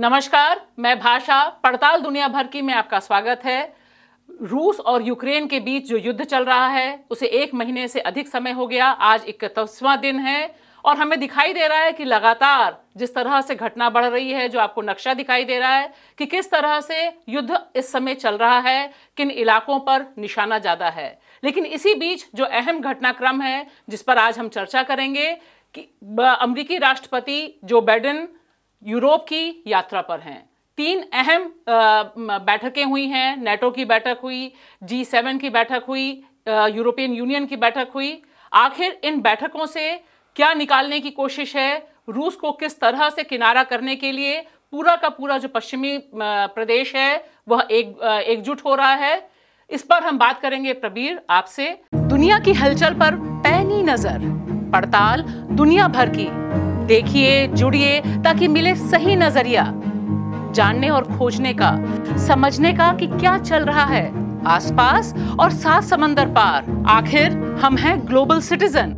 नमस्कार मैं भाषा पड़ताल दुनिया भर की में आपका स्वागत है रूस और यूक्रेन के बीच जो युद्ध चल रहा है उसे एक महीने से अधिक समय हो गया आज इकतीसवां दिन है और हमें दिखाई दे रहा है कि लगातार जिस तरह से घटना बढ़ रही है जो आपको नक्शा दिखाई दे रहा है कि किस तरह से युद्ध इस समय चल रहा है किन इलाकों पर निशाना ज़्यादा है लेकिन इसी बीच जो अहम घटनाक्रम है जिस पर आज हम चर्चा करेंगे कि अमरीकी राष्ट्रपति जो बाइडन यूरोप की यात्रा पर हैं तीन अहम बैठकें हुई हैं नेटो की बैठक हुई जी सेवन की बैठक हुई यूरोपियन यूनियन की बैठक हुई आखिर इन बैठकों से क्या निकालने की कोशिश है रूस को किस तरह से किनारा करने के लिए पूरा का पूरा जो पश्चिमी प्रदेश है वह एक एकजुट हो रहा है इस पर हम बात करेंगे प्रबीर आपसे दुनिया की हलचल पर पैनी नजर पड़ताल दुनिया भर की देखिए जुड़िए ताकि मिले सही नजरिया जानने और खोजने का समझने का कि क्या चल रहा है आसपास और सात समंदर पार आखिर हम हैं ग्लोबल सिटीजन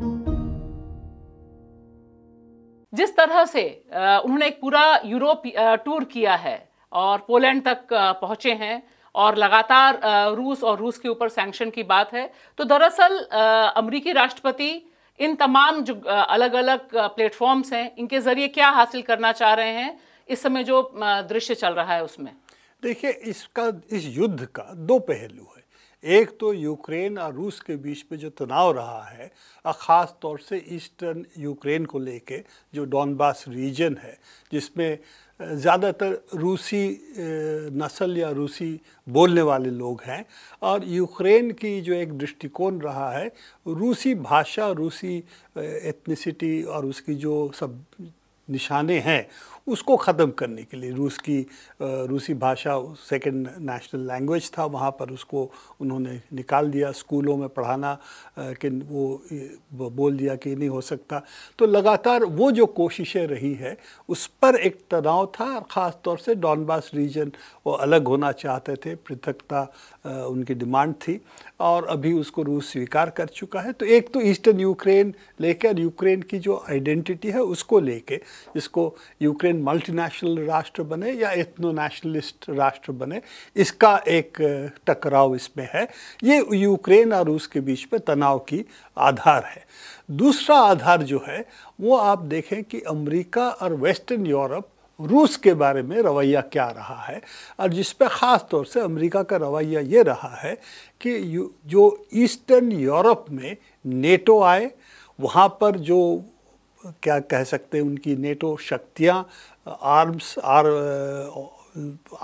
जिस तरह से उन्होंने एक पूरा यूरोप टूर किया है और पोलैंड तक पहुंचे हैं और लगातार रूस और रूस के ऊपर सैंक्शन की बात है तो दरअसल अमरीकी राष्ट्रपति इन तमाम जो अलग अलग प्लेटफॉर्म्स हैं इनके ज़रिए क्या हासिल करना चाह रहे हैं इस समय जो दृश्य चल रहा है उसमें देखिए इसका इस युद्ध का दो पहलू है एक तो यूक्रेन और रूस के बीच में जो तनाव रहा है और ख़ास तौर से ईस्टर्न यूक्रेन को लेके जो डॉनबास रीजन है जिसमें ज़्यादातर रूसी नस्ल या रूसी बोलने वाले लोग हैं और यूक्रेन की जो एक दृष्टिकोण रहा है रूसी भाषा रूसी एथनिसिटी और उसकी जो सब निशाने हैं उसको ख़त्म करने के लिए रूस की रूसी भाषा सेकंड नेशनल लैंग्वेज था वहाँ पर उसको उन्होंने निकाल दिया स्कूलों में पढ़ाना कि वो बोल दिया कि नहीं हो सकता तो लगातार वो जो कोशिशें रही है उस पर एक तनाव था और ख़ास तौर से डॉनबास रीजन वो अलग होना चाहते थे पृथकता उनकी डिमांड थी और अभी उसको रूस स्वीकार कर चुका है तो एक तो ईस्टर्न यूक्रेन लेकर यूक्रेन की जो आइडेंटिटी है उसको लेके जिसको यूक्रेन मल्टीनेशनल राष्ट्र बने या इथनो नेशनलिस्ट राष्ट्र बने इसका एक टकराव इसमें है ये यूक्रेन और रूस के बीच में तनाव की आधार है दूसरा आधार जो है वो आप देखें कि अमेरिका और वेस्टर्न यूरोप रूस के बारे में रवैया क्या रहा है और जिस पर ख़ास तौर से अमेरिका का रवैया ये रहा है कि जो ईस्टर्न यूरोप में नेटो आए वहाँ पर जो क्या कह सकते हैं उनकी नेटो शक्तियां आर्म्स आर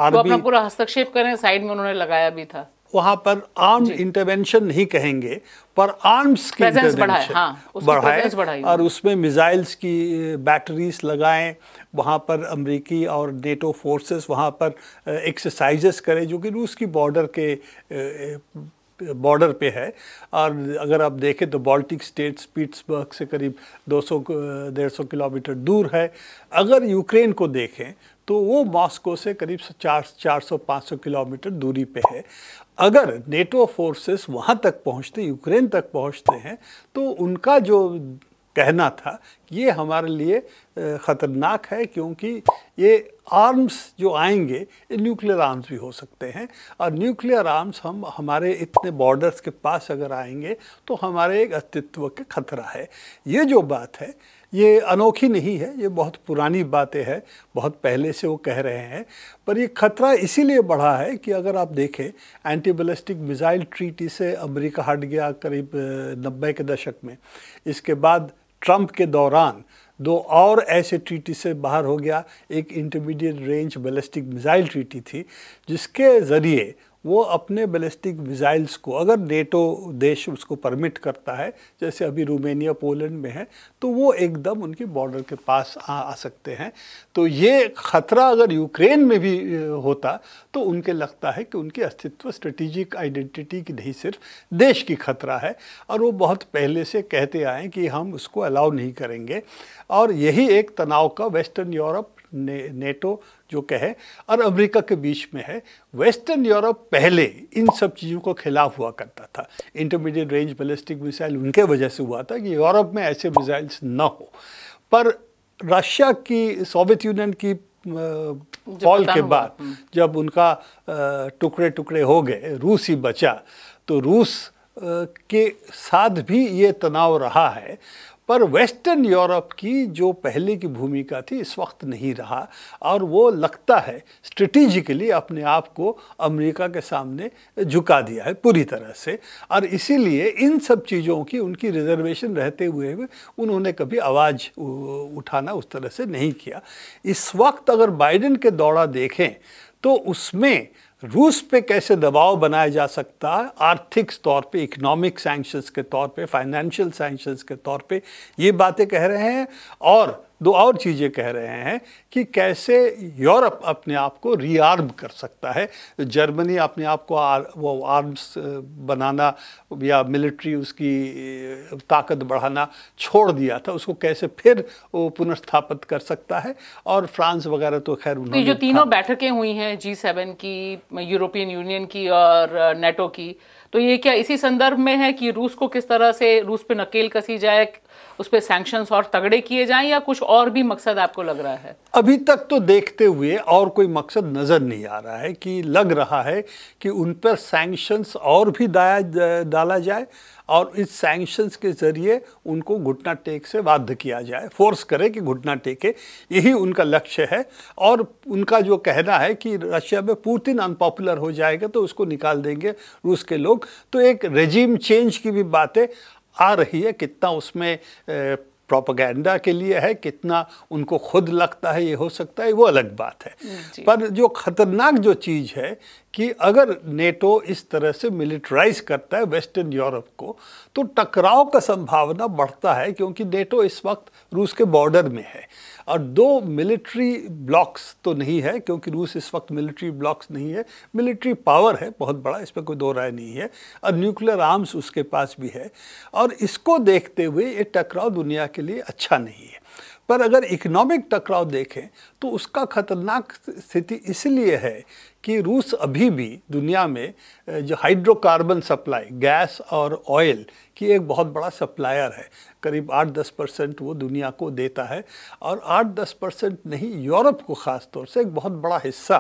आर्मी uh, तो पूरा हस्तक्षेप करें साइड में उन्होंने लगाया भी था वहां पर आर्म इंटरवेंशन नहीं कहेंगे पर आर्म्स की इंटरवेंशन हाँ, बढ़ाए और उसमें मिसाइल्स की बैटरीज uh, लगाएं वहां पर अमेरिकी और नेटो फोर्सेस वहां पर एक्सरसाइजेस uh, करें जो कि रूस की बॉर्डर के बॉर्डर पे है और अगर आप देखें तो बाल्टिक स्टेट्स पीट्सबर्ग से करीब 200 सौ किलोमीटर दूर है अगर यूक्रेन को देखें तो वो मॉस्को से करीब चार चार सौ पाँच सौ किलोमीटर दूरी पे है अगर नेटो फोर्सेस वहाँ तक पहुँचते यूक्रेन तक पहुँचते हैं तो उनका जो कहना था ये हमारे लिए ख़तरनाक है क्योंकि ये आर्म्स जो आएंगे ये न्यूक्लियर आर्म्स भी हो सकते हैं और न्यूक्लियर आर्म्स हम हमारे इतने बॉर्डर्स के पास अगर आएंगे तो हमारे एक अस्तित्व का खतरा है ये जो बात है ये अनोखी नहीं है ये बहुत पुरानी बातें हैं बहुत पहले से वो कह रहे हैं पर ये खतरा इसीलिए बढ़ा है कि अगर आप देखें एंटी बलिस्टिक मिज़ाइल ट्रीटी से अमेरिका हट गया करीब नब्बे के दशक में इसके बाद ट्रंप के दौरान दो और ऐसे ट्रीटी से बाहर हो गया एक intermediate range ballistic missile treaty थी जिसके ज़रिए वो अपने बैलिस्टिक मिज़ाइल्स को अगर नेटो देश उसको परमिट करता है जैसे अभी रूमेनिया पोलैंड में है तो वो एकदम उनके बॉर्डर के पास आ, आ सकते हैं तो ये ख़तरा अगर यूक्रेन में भी होता तो उनके लगता है कि उनके अस्तित्व स्ट्रेटिजिक आइडेंटिटी की नहीं सिर्फ देश की ख़तरा है और वो बहुत पहले से कहते आए कि हम उसको अलाउ नहीं करेंगे और यही एक तनाव का वेस्टर्न यूरोप ने, नेटो जो कहे और अमेरिका के बीच में है वेस्टर्न यूरोप पहले इन सब चीज़ों को खिलाफ हुआ करता था इंटरमीडिएट रेंज बैलिस्टिक मिसाइल उनके वजह से हुआ था कि यूरोप में ऐसे मिसाइल्स ना हो पर रशिया की सोवियत यूनियन की फॉल के बाद हम्म। जब उनका टुकड़े टुकड़े हो गए रूस ही बचा तो रूस के साथ भी ये तनाव रहा है पर वेस्टर्न यूरोप की जो पहले की भूमिका थी इस वक्त नहीं रहा और वो लगता है स्ट्रेटिजिकली अपने आप को अमेरिका के सामने झुका दिया है पूरी तरह से और इसीलिए इन सब चीज़ों की उनकी रिजर्वेशन रहते हुए भी उन्होंने कभी आवाज़ उठाना उस तरह से नहीं किया इस वक्त अगर बाइडन के दौरा देखें तो उसमें रूस पे कैसे दबाव बनाया जा सकता है आर्थिक तौर पे इकोनॉमिक सैंक्शंस के तौर पे फाइनेंशियल सैंक्शंस के तौर पे ये बातें कह रहे हैं और दो और चीज़ें कह रहे हैं कि कैसे यूरोप अपने आप को रीआर्म कर सकता है जर्मनी अपने आप को आर, वो आर्म्स बनाना या मिलिट्री उसकी ताकत बढ़ाना छोड़ दिया था उसको कैसे फिर वो पुनर्स्थापित कर सकता है और फ्रांस वगैरह तो खैर तो उन्होंने जो तीनों बैठकें हुई हैं जी सेवन की यूरोपियन यूनियन की और नेटो की तो ये क्या इसी संदर्भ में है कि रूस को किस तरह से रूस पे नकेल कसी जाए उस पर सैंक्शन और तगड़े किए जाएं या कुछ और भी मकसद आपको लग रहा है अभी तक तो देखते हुए और कोई मकसद नज़र नहीं आ रहा है कि लग रहा है कि उन पर सैंक्शंस और भी दाया डाला जाए और इस सैंक्शंस के ज़रिए उनको घुटना टेक से बाध्य किया जाए फोर्स करे कि घुटना टेके यही उनका लक्ष्य है और उनका जो कहना है कि रशिया में पुतिन अनपॉपुलर हो जाएगा तो उसको निकाल देंगे रूस के लोग तो एक रेजीम चेंज की भी बात है आ रही है कितना उसमें प्रोपागेंडा के लिए है कितना उनको खुद लगता है ये हो सकता है वो अलग बात है पर जो खतरनाक जो चीज़ है कि अगर नेटो इस तरह से मिलिट्राइज करता है वेस्टर्न यूरोप को तो टकराव का संभावना बढ़ता है क्योंकि नेटो इस वक्त रूस के बॉर्डर में है और दो मिलिट्री ब्लॉक्स तो नहीं है क्योंकि रूस इस वक्त मिलिट्री ब्लॉक्स नहीं है मिलिट्री पावर है बहुत बड़ा इस पर कोई दो राय नहीं है और न्यूक्लियर आर्म्स उसके पास भी है और इसको देखते हुए ये टकराव दुनिया के लिए अच्छा नहीं है पर अगर इकोनॉमिक टकराव देखें तो उसका खतरनाक स्थिति इसलिए है कि रूस अभी भी दुनिया में जो हाइड्रोकार्बन सप्लाई गैस और ऑयल की एक बहुत बड़ा सप्लायर है करीब 8-10 परसेंट वो दुनिया को देता है और 8-10 परसेंट नहीं यूरोप को ख़ास तौर से एक बहुत बड़ा हिस्सा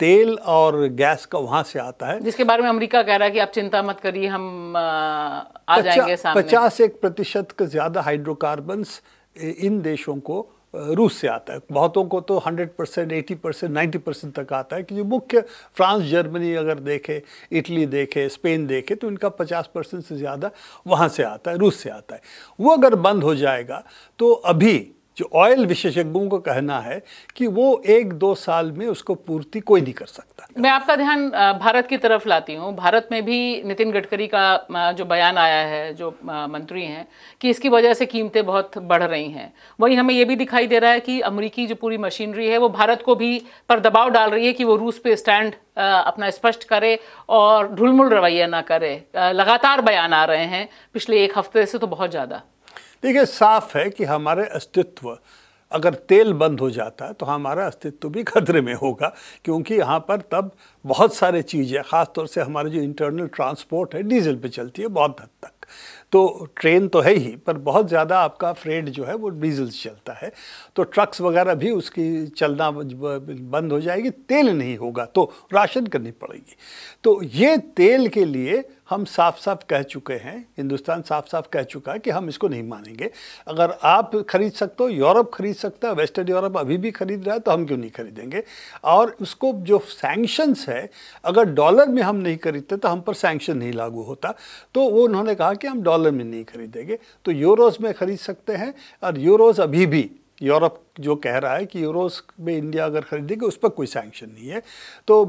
तेल और गैस का वहाँ से आता है जिसके बारे में अमेरिका कह रहा है कि आप चिंता मत करिए हम आ जाएंगे सामने पचास एक प्रतिशत का ज़्यादा हाइड्रोकार्बन्स इन देशों को रूस से आता है बहुतों को तो 100 percent eighty percent ninety percent तक आता है कि जो मुख्य फ्रांस जर्मनी अगर देखे इटली देखे स्पेन देखे तो इनका 50 परसेंट से ज़्यादा वहाँ से आता है रूस से आता है वो अगर बंद हो जाएगा तो अभी जो ऑयल विशेषज्ञों का कहना है कि वो एक दो साल में उसको पूर्ति कोई नहीं कर सकता मैं आपका ध्यान भारत की तरफ लाती हूँ भारत में भी नितिन गडकरी का जो बयान आया है जो मंत्री हैं कि इसकी वजह से कीमतें बहुत बढ़ रही हैं वहीं हमें ये भी दिखाई दे रहा है कि अमरीकी जो पूरी मशीनरी है वो भारत को भी पर दबाव डाल रही है कि वो रूस पे स्टैंड अपना स्पष्ट करे और ढुलमुल रवैया ना करे लगातार बयान आ रहे हैं पिछले एक हफ्ते से तो बहुत ज़्यादा देखिए साफ है कि हमारे अस्तित्व अगर तेल बंद हो जाता है तो हमारा अस्तित्व भी खतरे में होगा क्योंकि यहाँ पर तब बहुत सारे चीज़ें ख़ासतौर से हमारे जो इंटरनल ट्रांसपोर्ट है डीजल पे चलती है बहुत हद तक तो ट्रेन तो है ही पर बहुत ज़्यादा आपका फ्रेड जो है वो डीजल से चलता है तो ट्रक्स वगैरह भी उसकी चलना बंद हो जाएगी तेल नहीं होगा तो राशन करनी पड़ेगी तो ये तेल के लिए हम साफ साफ कह चुके हैं हिंदुस्तान साफ साफ कह चुका है कि हम इसको नहीं मानेंगे अगर आप खरीद सकते हो यूरोप खरीद सकता है वेस्टर्न यूरोप अभी भी खरीद रहा है तो हम क्यों नहीं खरीदेंगे और उसको जो सैंक्शंस है अगर डॉलर में हम नहीं खरीदते तो हम पर सैंक्शन नहीं लागू होता तो वो उन्होंने कहा कि हम डॉलर में नहीं खरीदेंगे तो यूरोज़ में खरीद सकते हैं और यूरोज़ अभी भी यूरोप जो कह रहा है कि यूरोस में इंडिया अगर खरीदेगी उस पर कोई सैंक्शन नहीं है तो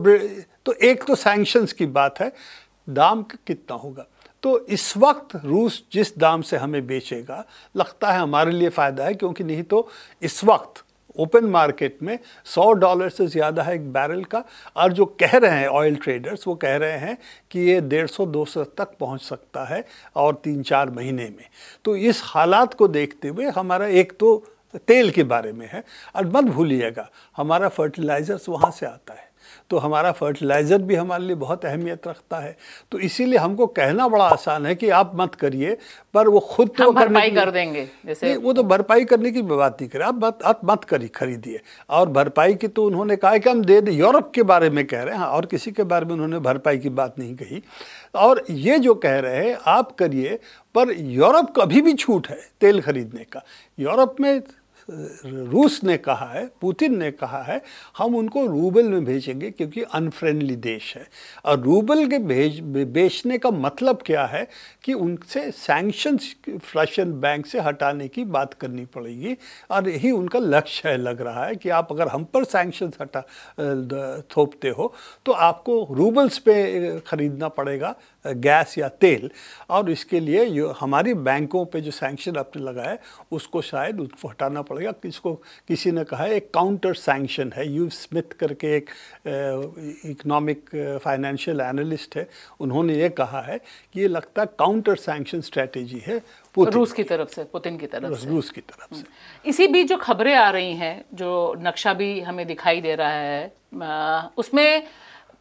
तो एक तो सैंक्शंस की बात है दाम कितना होगा तो इस वक्त रूस जिस दाम से हमें बेचेगा लगता है हमारे लिए फ़ायदा है क्योंकि नहीं तो इस वक्त ओपन मार्केट में 100 डॉलर से ज़्यादा है एक बैरल का और जो कह रहे हैं ऑयल ट्रेडर्स वो कह रहे हैं कि ये 150 200 तक पहुंच सकता है और तीन चार महीने में तो इस हालात को देखते हुए हमारा एक तो तेल के बारे में है और मत भूलिएगा हमारा फर्टिलाइज़र्स वहाँ से आता है तो हमारा फर्टिलाइज़र भी हमारे लिए बहुत अहमियत रखता है तो इसीलिए हमको कहना बड़ा आसान है कि आप मत करिए पर वो खुद तो भरपाई कर देंगे जैसे वो तो भरपाई करने की बात नहीं करें आप मत आप मत करी खरीदिए और भरपाई की तो उन्होंने कहा कि हम दे दें यूरोप के बारे में कह रहे हैं हाँ, और किसी के बारे में उन्होंने भरपाई की बात नहीं कही और ये जो कह रहे हैं आप करिए पर यूरोप को अभी भी छूट है तेल खरीदने का यूरोप में रूस ने कहा है पुतिन ने कहा है हम उनको रूबल में भेजेंगे क्योंकि अनफ्रेंडली देश है और रूबल के भेज बेचने का मतलब क्या है कि उनसे सैंक्शन रशियन बैंक से हटाने की बात करनी पड़ेगी और यही उनका लक्ष्य है लग रहा है कि आप अगर हम पर सैंक्शंस हटा थोपते हो तो आपको रूबल्स पे ख़रीदना पड़ेगा गैस या तेल और इसके लिए हमारी बैंकों पे जो सैंक्शन आपने लगाया उसको शायद उसको हटाना पड़ेगा पड़ेगा किसको किसी ने कहा एक काउंटर सैंक्शन है यू स्मिथ करके एक इकोनॉमिक फाइनेंशियल एनालिस्ट है उन्होंने ये कहा है कि ये लगता है काउंटर सैंक्शन स्ट्रेटेजी है रूस की तरफ से पुतिन की तरफ से रूस की तरफ हम्म। से इसी बीच जो खबरें आ रही हैं जो नक्शा भी हमें दिखाई दे रहा है उसमें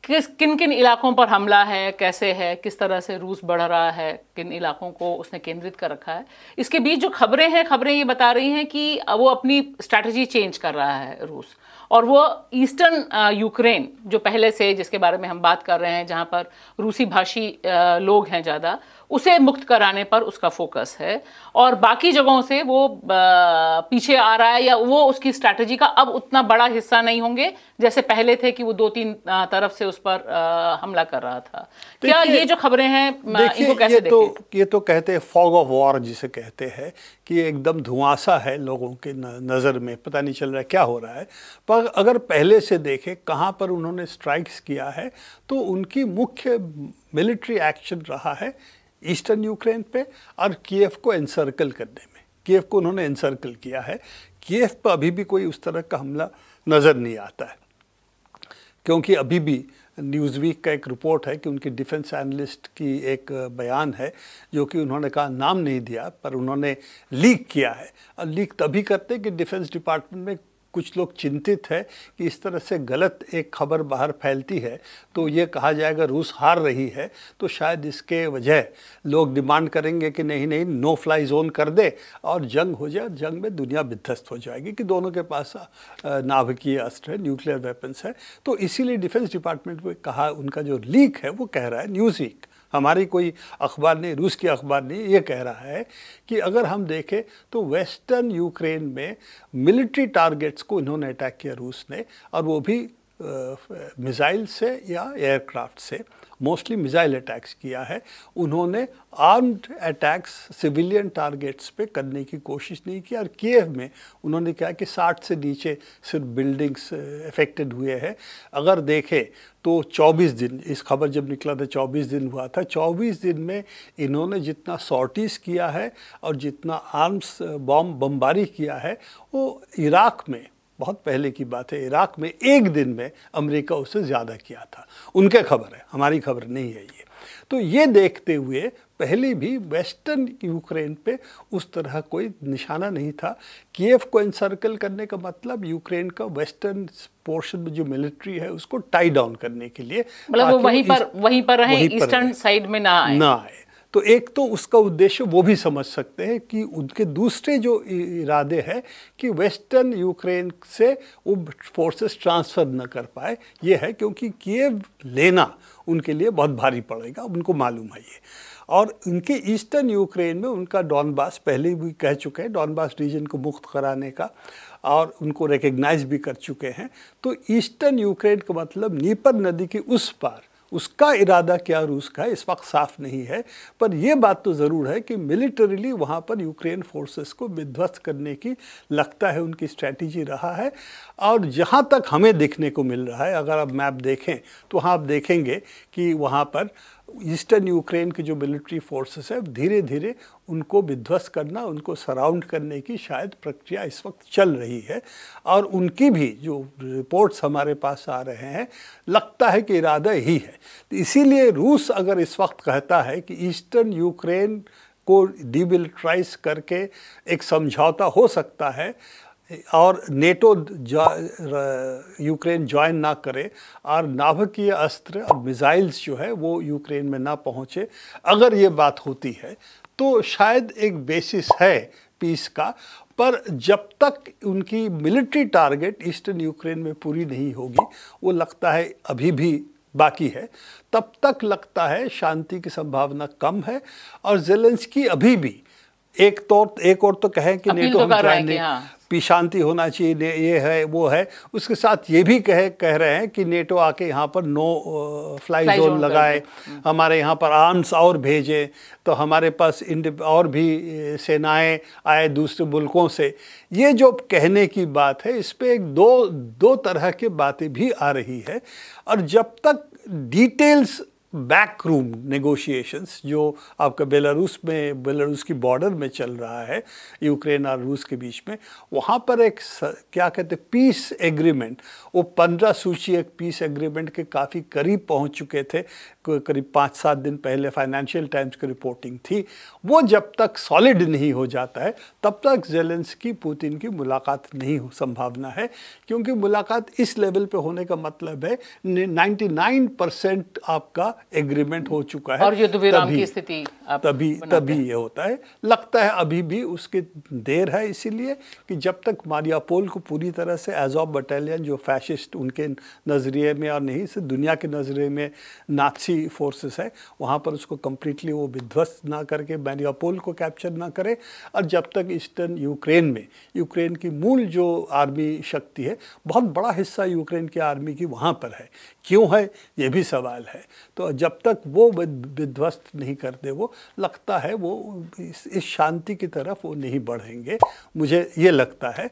किस किन किन इलाकों पर हमला है कैसे है किस तरह से रूस बढ़ रहा है किन इलाकों को उसने केंद्रित कर रखा है इसके बीच जो खबरें हैं खबरें ये बता रही हैं कि वो अपनी स्ट्रैटेजी चेंज कर रहा है रूस और वो ईस्टर्न यूक्रेन जो पहले से जिसके बारे में हम बात कर रहे हैं जहाँ पर रूसी भाषी लोग हैं ज़्यादा उसे मुक्त कराने पर उसका फोकस है और बाकी जगहों से वो पीछे आ रहा है या वो उसकी स्ट्रैटेजी का अब उतना बड़ा हिस्सा नहीं होंगे जैसे पहले थे कि वो दो तीन तरफ से उस पर हमला कर रहा था क्या ये जो खबरें हैं इनको कैसे ये तो ये तो कहते हैं फॉग ऑफ वॉर जिसे कहते हैं कि एकदम धुआंसा है लोगों के नज़र में पता नहीं चल रहा क्या हो रहा है पर अगर पहले से देखें कहाँ पर उन्होंने स्ट्राइक्स किया है तो उनकी मुख्य मिलिट्री एक्शन रहा है ईस्टर्न यूक्रेन पे और कीव को एनसर्कल करने में कीव को उन्होंने एनसर्कल किया है कीव पर अभी भी कोई उस तरह का हमला नज़र नहीं आता है क्योंकि अभी भी न्यूज़ वीक का एक रिपोर्ट है कि उनकी डिफेंस एनालिस्ट की एक बयान है जो कि उन्होंने कहा नाम नहीं दिया पर उन्होंने लीक किया है और लीक तभी करते कि डिफेंस डिपार्टमेंट में कुछ लोग चिंतित है कि इस तरह से गलत एक खबर बाहर फैलती है तो ये कहा जाएगा रूस हार रही है तो शायद इसके वजह लोग डिमांड करेंगे कि नहीं नहीं नो फ्लाई जोन कर दे और जंग हो जाए जंग में दुनिया विध्वस्त हो जाएगी कि दोनों के पास नाभिकीय अस्त्र है न्यूक्लियर वेपन्स है तो इसीलिए डिफेंस डिपार्टमेंट में कहा उनका जो लीक है वो कह रहा है न्यूज़ लीक हमारी कोई अखबार नहीं रूस की अखबार नहीं ये कह रहा है कि अगर हम देखें तो वेस्टर्न यूक्रेन में मिलिट्री टारगेट्स को इन्होंने अटैक किया रूस ने और वो भी मिज़ाइल से या एयरक्राफ्ट से मोस्टली मिसाइल अटैक्स किया है उन्होंने आर्म्ड अटैक्स सिविलियन टारगेट्स पे करने की कोशिश नहीं की और कीव में उन्होंने कहा कि 60 से नीचे सिर्फ बिल्डिंग्स अफेक्टेड हुए हैं अगर देखें तो 24 दिन इस खबर जब निकला था 24 दिन हुआ था 24 दिन में इन्होंने जितना सॉर्टिस किया है और जितना आर्म्स बॉम्ब बमबारी किया है वो इराक में बहुत पहले की बात है इराक में एक दिन में अमेरिका उससे ज़्यादा किया था उनके खबर है हमारी खबर नहीं है ये तो ये देखते हुए पहले भी वेस्टर्न यूक्रेन पे उस तरह कोई निशाना नहीं था केफ को इंसर्कल करने का मतलब यूक्रेन का वेस्टर्न पोर्शन में जो मिलिट्री है उसको टाई डाउन करने के लिए मतलब वो वहीं पर वहीं पर रहे ईस्टर्न साइड में ना आए ना आए तो एक तो उसका उद्देश्य वो भी समझ सकते हैं कि उनके दूसरे जो इरादे हैं कि वेस्टर्न यूक्रेन से वो फोर्सेस ट्रांसफ़र न कर पाए ये है क्योंकि किए लेना उनके लिए बहुत भारी पड़ेगा उनको मालूम है ये और उनके ईस्टर्न यूक्रेन में उनका डॉनबास पहले भी कह चुके हैं डॉनबास रीजन को मुक्त कराने का और उनको रिकग्नाइज भी कर चुके हैं तो ईस्टर्न यूक्रेन का मतलब नीपर नदी के उस पार उसका इरादा क्या रूस का है इस वक्त साफ नहीं है पर यह बात तो ज़रूर है कि मिलिटरीली वहाँ पर यूक्रेन फोर्सेस को विध्वस्त करने की लगता है उनकी स्ट्रैटेजी रहा है और जहाँ तक हमें देखने को मिल रहा है अगर आप मैप देखें तो वहाँ आप देखेंगे कि वहाँ पर ईस्टर्न यूक्रेन की जो मिलिट्री फोर्सेस है धीरे धीरे उनको विध्वस्त करना उनको सराउंड करने की शायद प्रक्रिया इस वक्त चल रही है और उनकी भी जो रिपोर्ट्स हमारे पास आ रहे हैं लगता है कि इरादा ही है तो इसीलिए रूस अगर इस वक्त कहता है कि ईस्टर्न यूक्रेन को डिमिलिट्राइज करके एक समझौता हो सकता है और नेटो यूक्रेन ज्वाइन ना करे और नाभकीय अस्त्र और मिज़ाइल्स जो है वो यूक्रेन में ना पहुँचे अगर ये बात होती है तो शायद एक बेसिस है पीस का पर जब तक उनकी मिलिट्री टारगेट ईस्टर्न यूक्रेन में पूरी नहीं होगी वो लगता है अभी भी बाकी है तब तक लगता है शांति की संभावना कम है और जेलेंस्की अभी भी एक तो एक और तो कहें कि नेटो तो हम ज्वाइन नहीं हाँ। कि शांति होना चाहिए ये है वो है उसके साथ ये भी कहे कह रहे हैं कि नेटो आके यहाँ पर नो फ्लाई, जोन लगाए हम्म। हमारे यहाँ पर आर्म्स और भेजें तो हमारे पास और भी सेनाएं आए दूसरे मुल्कों से ये जो कहने की बात है इस पर एक दो दो तरह के बातें भी आ रही है और जब तक डिटेल्स बैक रूम नेगोशिएशंस जो आपका बेलारूस में बेलारूस की बॉर्डर में चल रहा है यूक्रेन और रूस के बीच में वहाँ पर एक क्या कहते हैं पीस एग्रीमेंट वो पंद्रह सूची एक पीस एग्रीमेंट के काफ़ी करीब पहुँच चुके थे करीब पाँच सात दिन पहले फाइनेंशियल टाइम्स की रिपोर्टिंग थी वो जब तक सॉलिड नहीं हो जाता है तब तक जेलेंस की पुतिन की मुलाकात नहीं हो संभावना है क्योंकि मुलाकात इस लेवल पे होने का मतलब है 99 परसेंट आपका एग्रीमेंट हो चुका है और युद्ध विराम की स्थिति तभी तभी ये होता है लगता है अभी भी उसके देर है इसीलिए कि जब तक मारियापोल को पूरी तरह से एज ऑफ बटालियन जो फैशिस्ट उनके नज़रिए में और नहीं सिर्फ दुनिया के नज़रिए में नाथसी फोर्सेस है वहाँ पर उसको कम्प्लीटली वो विध्वस्त ना करके मारियापोल को कैप्चर ना करे और जब तक ईस्टर्न यूक्रेन में यूक्रेन की मूल जो आर्मी शक्ति है बहुत बड़ा हिस्सा यूक्रेन की आर्मी की वहाँ पर है क्यों है ये भी सवाल है तो जब तक वो विध्वस्त नहीं करते वो लगता है वो इस, इस शांति की तरफ वो नहीं बढ़ेंगे मुझे ये लगता है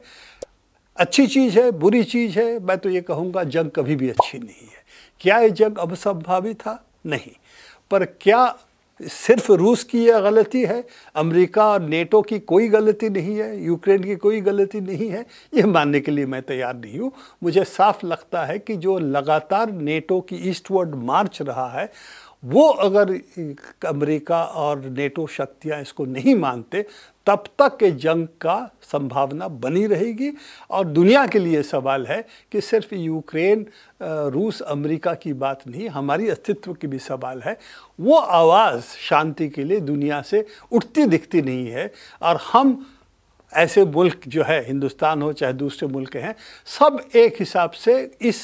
अच्छी चीज़ है बुरी चीज़ है मैं तो ये कहूँगा जंग कभी भी अच्छी नहीं है क्या ये जंग अब संभावी था नहीं पर क्या सिर्फ रूस की यह गलती है अमेरिका और नेटो की कोई गलती नहीं है यूक्रेन की कोई गलती नहीं है ये मानने के लिए मैं तैयार नहीं हूँ मुझे साफ लगता है कि जो लगातार नेटो की ईस्टवर्ड मार्च रहा है वो अगर अमेरिका और नेटो शक्तियां इसको नहीं मानते तब तक के जंग का संभावना बनी रहेगी और दुनिया के लिए सवाल है कि सिर्फ यूक्रेन रूस अमेरिका की बात नहीं हमारी अस्तित्व की भी सवाल है वो आवाज़ शांति के लिए दुनिया से उठती दिखती नहीं है और हम ऐसे मुल्क जो है हिंदुस्तान हो चाहे दूसरे मुल्क हैं सब एक हिसाब से इस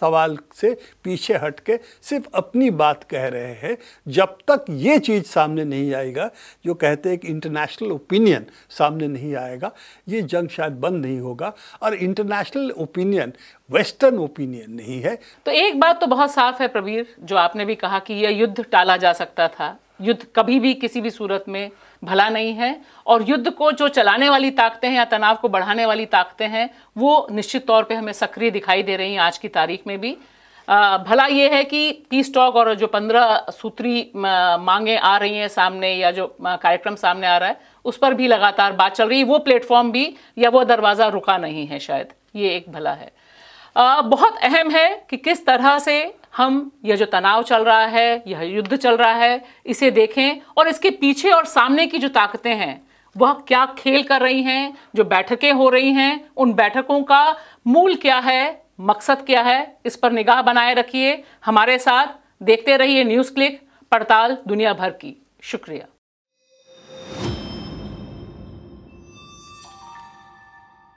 सवाल से पीछे हट के सिर्फ अपनी बात कह रहे हैं जब तक ये चीज़ सामने नहीं आएगा जो कहते हैं कि इंटरनेशनल ओपिनियन सामने नहीं आएगा ये जंग शायद बंद नहीं होगा और इंटरनेशनल ओपिनियन वेस्टर्न ओपिनियन नहीं है तो एक बात तो बहुत साफ है प्रवीर जो आपने भी कहा कि यह युद्ध टाला जा सकता था युद्ध कभी भी किसी भी सूरत में भला नहीं है और युद्ध को जो चलाने वाली ताकतें हैं या तनाव को बढ़ाने वाली ताकतें हैं वो निश्चित तौर पे हमें सक्रिय दिखाई दे रही हैं आज की तारीख में भी आ, भला ये है कि पीस टॉक और जो पंद्रह सूत्री मांगे आ रही हैं सामने या जो कार्यक्रम सामने आ रहा है उस पर भी लगातार बात चल रही है वो प्लेटफॉर्म भी या वो दरवाज़ा रुका नहीं है शायद ये एक भला है आ, बहुत अहम है कि किस तरह से हम यह जो तनाव चल रहा है यह युद्ध चल रहा है इसे देखें और इसके पीछे और सामने की जो ताकतें हैं वह क्या खेल कर रही हैं जो बैठकें हो रही हैं उन बैठकों का मूल क्या है मकसद क्या है इस पर निगाह बनाए रखिए हमारे साथ देखते रहिए न्यूज़ क्लिक पड़ताल दुनिया भर की शुक्रिया